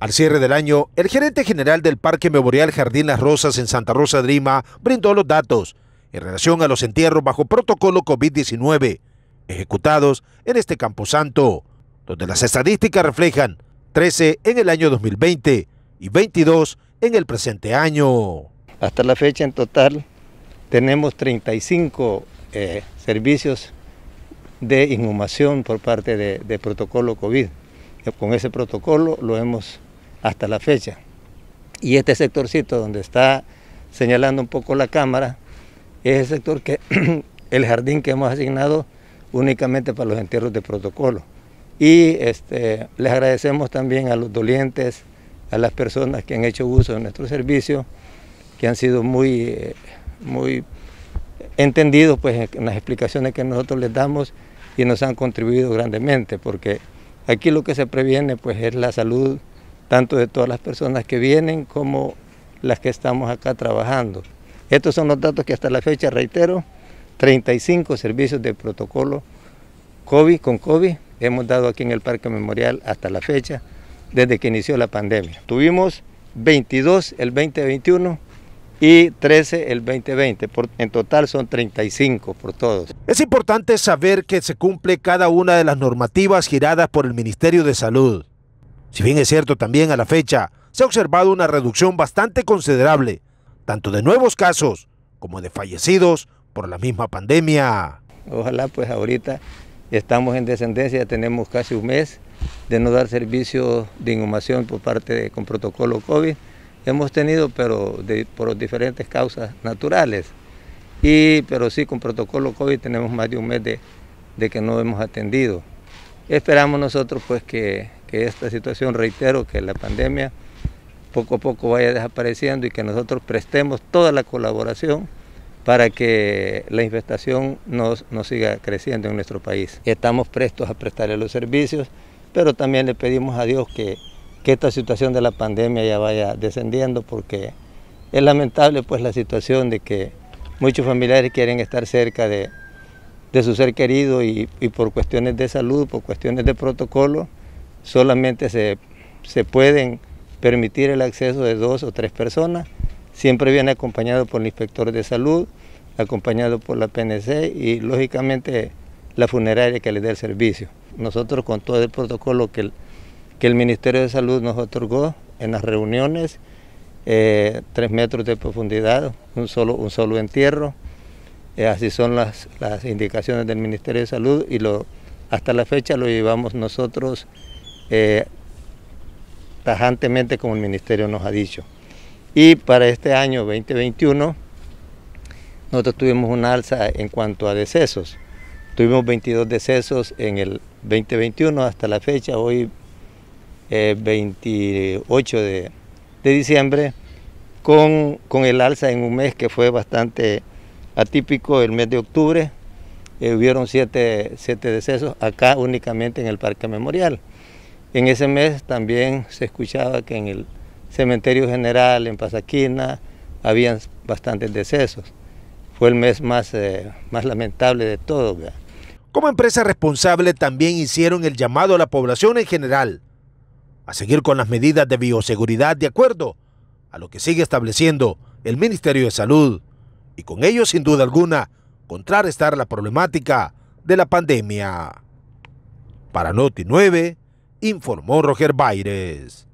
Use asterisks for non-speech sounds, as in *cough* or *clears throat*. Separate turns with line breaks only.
Al cierre del año, el gerente general del Parque Memorial Jardín Las Rosas en Santa Rosa de Lima brindó los datos en relación a los entierros bajo protocolo COVID-19 ejecutados en este camposanto, donde las estadísticas reflejan 13
en el año 2020 y 22 en el presente año. Hasta la fecha en total tenemos 35 eh, servicios de inhumación por parte de, de protocolo COVID. Con ese protocolo lo hemos hasta la fecha. Y este sectorcito donde está señalando un poco la cámara es el sector que *clears throat* el jardín que hemos asignado únicamente para los entierros de protocolo. Y este, les agradecemos también a los dolientes, a las personas que han hecho uso de nuestro servicio, que han sido muy, muy entendidos pues, en las explicaciones que nosotros les damos y nos han contribuido grandemente, porque aquí lo que se previene pues, es la salud tanto de todas las personas que vienen como las que estamos acá trabajando. Estos son los datos que hasta la fecha, reitero, 35 servicios de protocolo COVID con COVID hemos dado aquí en el Parque Memorial hasta la fecha, desde que inició la pandemia. Tuvimos 22 el 2021 y 13 el 2020. en total son 35 por todos. Es importante saber
que se cumple cada una de las normativas giradas por el Ministerio de Salud. Si bien es cierto también a la fecha, se ha observado una reducción bastante considerable, tanto de nuevos
casos como de fallecidos por la misma pandemia. Ojalá pues ahorita estamos en descendencia, tenemos casi un mes de no dar servicio de inhumación por parte de, con protocolo COVID. Hemos tenido, pero por diferentes causas naturales. Y, pero sí, con protocolo COVID tenemos más de un mes de, de que no hemos atendido. Esperamos nosotros pues que que esta situación, reitero, que la pandemia poco a poco vaya desapareciendo y que nosotros prestemos toda la colaboración para que la infestación no, siga creciendo en nuestro país. Estamos prestos a prestarle los servicios, pero también le pedimos a Dios que, esta situación de la pandemia ya vaya descendiendo porque es lamentable pues la situación de que muchos familiares quieren estar cerca de, su ser querido y, y por cuestiones de salud, por cuestiones de protocolo, solamente se, pueden permitir el acceso de dos o tres personas. Siempre viene acompañado por el inspector de salud, acompañado por la PNC y lógicamente la funeraria que le dé el servicio. Nosotros con todo el protocolo que el, que el Ministerio de Salud nos otorgó en las reuniones, eh, tres metros de profundidad, un solo, un solo entierro, eh, así son las, las indicaciones del Ministerio de Salud y lo, hasta la fecha lo llevamos nosotros eh, tajantemente como el Ministerio nos ha dicho. Y para este año 2021 nosotros tuvimos una alza en cuanto a decesos. Tuvimos 22 decesos en el 2021 hasta la fecha, hoy 28 eh, de, diciembre, con, el alza en un mes que fue bastante atípico, el mes de octubre. Eh, hubieron 7 decesos acá únicamente en el Parque Memorial. En ese mes también se escuchaba que en el cementerio general, en Pasaquina, habían bastantes decesos. Fue el mes más, eh, más lamentable de todo. Como
empresa responsable también hicieron el llamado a la población en general a seguir con las medidas de bioseguridad de acuerdo a lo que sigue estableciendo el Ministerio de Salud y con ello sin duda alguna contrarrestar la problemática de la pandemia. Para Noti 9, informó Roger Baires.